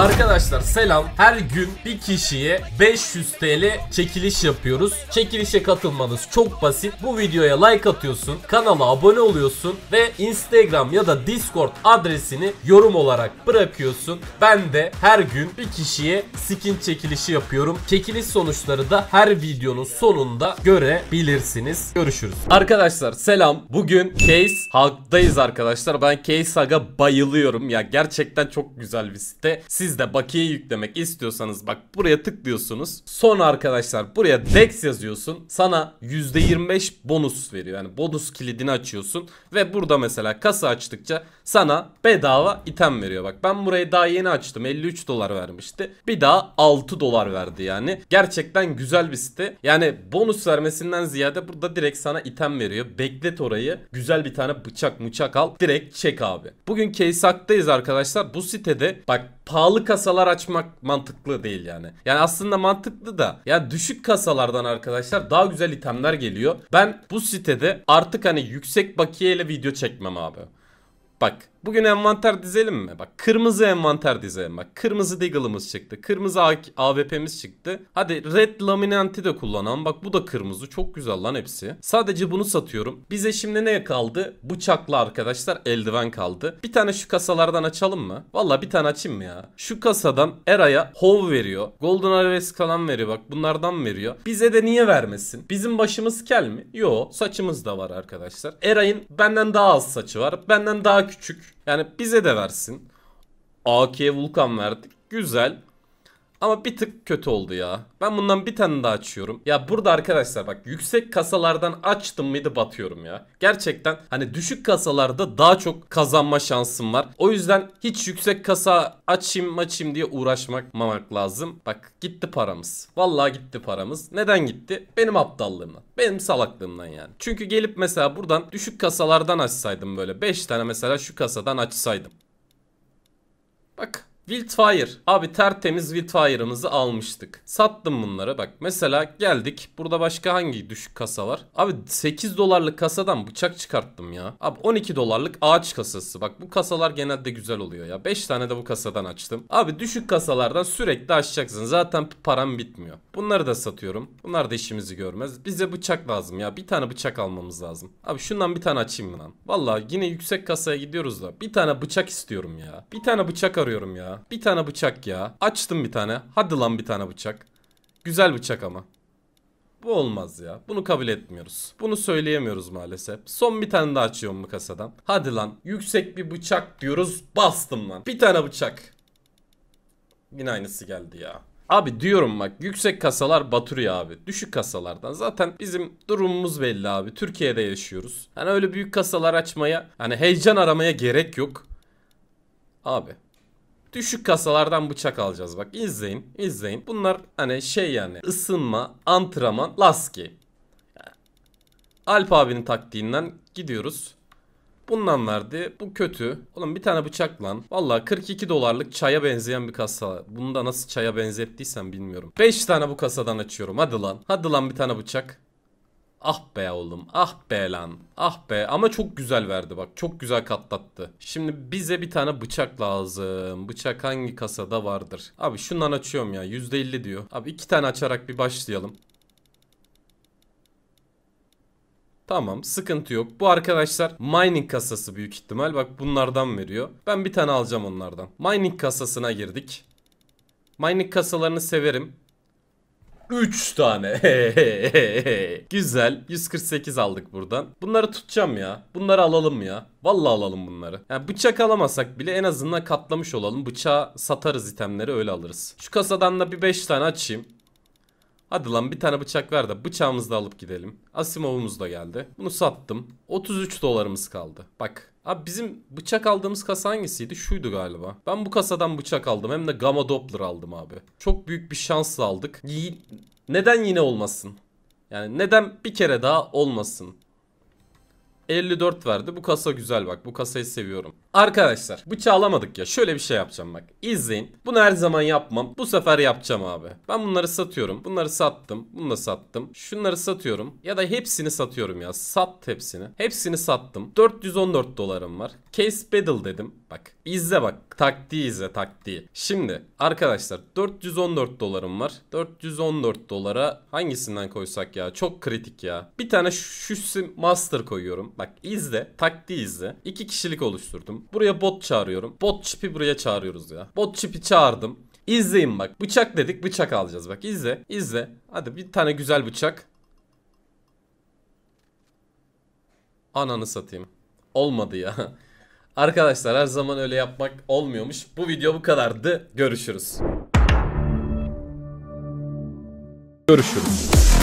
Arkadaşlar selam. Her gün bir kişiye 500 TL çekiliş yapıyoruz. Çekilişe katılmanız çok basit. Bu videoya like atıyorsun, kanala abone oluyorsun ve Instagram ya da Discord adresini yorum olarak bırakıyorsun. Ben de her gün bir kişiye skin çekilişi yapıyorum. Çekiliş sonuçları da her videonun sonunda görebilirsiniz. Görüşürüz. Arkadaşlar selam. Bugün Case Hug'dayız arkadaşlar. Ben Case Hug'a bayılıyorum. Ya gerçekten çok güzel bir site. Siz siz de bakiye yüklemek istiyorsanız bak buraya tıklıyorsunuz. Sonra arkadaşlar buraya DEX yazıyorsun. Sana %25 bonus veriyor. Yani bonus kilidini açıyorsun. Ve burada mesela kasa açtıkça sana bedava item veriyor. Bak ben burayı daha yeni açtım. 53 dolar vermişti. Bir daha 6 dolar verdi yani. Gerçekten güzel bir site. Yani bonus vermesinden ziyade burada direkt sana item veriyor. Beklet orayı. Güzel bir tane bıçak mıçak al. Direkt çek abi. Bugün Keysak Hakk'tayız arkadaşlar. Bu sitede bak pahalı pahalı kasalar açmak mantıklı değil yani. Yani aslında mantıklı da ya yani düşük kasalardan arkadaşlar daha güzel itemler geliyor. Ben bu sitede artık hani yüksek bakiyeyle video çekmem abi. Bak Bugün envanter dizelim mi? Bak kırmızı envanter dizelim. Bak kırmızı deagle'ımız çıktı. Kırmızı AWP'miz çıktı. Hadi red laminanti de kullanan. Bak bu da kırmızı. Çok güzel lan hepsi. Sadece bunu satıyorum. Bize şimdi ne kaldı? Bıçaklı arkadaşlar eldiven kaldı. Bir tane şu kasalardan açalım mı? Valla bir tane açayım mı ya? Şu kasadan Era'ya hov veriyor. Golden Harvest kalan veriyor bak. Bunlardan veriyor. Bize de niye vermesin? Bizim başımız kel mi? Yo saçımız da var arkadaşlar. Era'nın benden daha az saçı var. Benden daha küçük. Yani bize de versin. AK Vulkan verdik. Güzel. Ama bir tık kötü oldu ya. Ben bundan bir tane daha açıyorum. Ya burada arkadaşlar bak yüksek kasalardan açtım mıydı batıyorum ya. Gerçekten hani düşük kasalarda daha çok kazanma şansım var. O yüzden hiç yüksek kasa açayım açayım diye uğraşmamak lazım. Bak gitti paramız. Vallahi gitti paramız. Neden gitti? Benim aptallığımdan. Benim salaklığımdan yani. Çünkü gelip mesela buradan düşük kasalardan açsaydım böyle. 5 tane mesela şu kasadan açsaydım. Bak Wildfire. Abi tertemiz Wildfire'ımızı almıştık. Sattım bunları bak. Mesela geldik. Burada başka hangi düşük kasa var? Abi 8 dolarlık kasadan bıçak çıkarttım ya. Abi 12 dolarlık ağaç kasası. Bak bu kasalar genelde güzel oluyor ya. 5 tane de bu kasadan açtım. Abi düşük kasalardan sürekli açacaksın. Zaten param bitmiyor. Bunları da satıyorum. Bunlar da işimizi görmez. Bize bıçak lazım ya. Bir tane bıçak almamız lazım. Abi şundan bir tane açayım mı lan? Valla yine yüksek kasaya gidiyoruz da. Bir tane bıçak istiyorum ya. Bir tane bıçak arıyorum ya. Bir tane bıçak ya. Açtım bir tane. Hadi lan bir tane bıçak. Güzel bıçak ama. Bu olmaz ya. Bunu kabul etmiyoruz. Bunu söyleyemiyoruz maalesef. Son bir tane daha açıyorum mu kasadan? Hadi lan. Yüksek bir bıçak diyoruz. Bastım lan. Bir tane bıçak. Yine aynısı geldi ya. Abi diyorum bak yüksek kasalar batırıyor abi. Düşük kasalardan. Zaten bizim durumumuz belli abi. Türkiye'de yaşıyoruz. Hani öyle büyük kasalar açmaya hani heyecan aramaya gerek yok. Abi Düşük kasalardan bıçak alacağız bak izleyin izleyin. Bunlar hani şey yani ısınma, antrenman, laski. Alp abinin taktiğinden gidiyoruz. Bundan verdi. Bu kötü. Oğlum bir tane bıçak lan. Valla 42 dolarlık çaya benzeyen bir kasa. Bunu da nasıl çaya benzettiysem bilmiyorum. 5 tane bu kasadan açıyorum. Hadi lan. Hadi lan bir tane bıçak. Ah be oğlum ah be lan ah be ama çok güzel verdi bak çok güzel katlattı. Şimdi bize bir tane bıçak lazım. Bıçak hangi kasada vardır? Abi şundan açıyorum ya %50 diyor. Abi iki tane açarak bir başlayalım. Tamam sıkıntı yok. Bu arkadaşlar mining kasası büyük ihtimal. Bak bunlardan veriyor. Ben bir tane alacağım onlardan. Mining kasasına girdik. Mining kasalarını severim. 3 tane. Güzel. 148 aldık buradan. Bunları tutacağım ya. Bunları alalım ya. Vallahi alalım bunları. Yani bıçak alamasak bile en azından katlamış olalım. Bıçağı satarız itemleri öyle alırız. Şu kasadan da bir 5 tane açayım. Hadi lan bir tane bıçak ver de bıçağımızı da alıp gidelim. Asimov'umuz da geldi. Bunu sattım. 33 dolarımız kaldı. Bak. Abi bizim bıçak aldığımız kasa hangisiydi? Şuydu galiba. Ben bu kasadan bıçak aldım. Hem de Gamma Doppler aldım abi. Çok büyük bir şansla aldık. Neden yine olmasın? Yani neden bir kere daha olmasın? 54 verdi. Bu kasa güzel bak. Bu kasayı seviyorum. Arkadaşlar bıçağı alamadık ya. Şöyle bir şey yapacağım bak. İzleyin. Bunu her zaman yapmam. Bu sefer yapacağım abi. Ben bunları satıyorum. Bunları sattım. Bunu da sattım. Şunları satıyorum. Ya da hepsini satıyorum ya. Sat hepsini. Hepsini sattım. 414 dolarım var. Case Battle dedim. Bak izle bak taktiği izle taktiği. Şimdi arkadaşlar 414 dolarım var. 414 dolara hangisinden koysak ya çok kritik ya. Bir tane Şüssi Master koyuyorum. Bak izle taktiği izle. İki kişilik oluşturdum. Buraya bot çağırıyorum. Bot çipi buraya çağırıyoruz ya. Bot çipi çağırdım. İzleyin bak. Bıçak dedik bıçak alacağız bak. izle izle. Hadi bir tane güzel bıçak. Ananı satayım. Olmadı ya. Arkadaşlar her zaman öyle yapmak olmuyormuş. Bu video bu kadardı. Görüşürüz. Görüşürüz.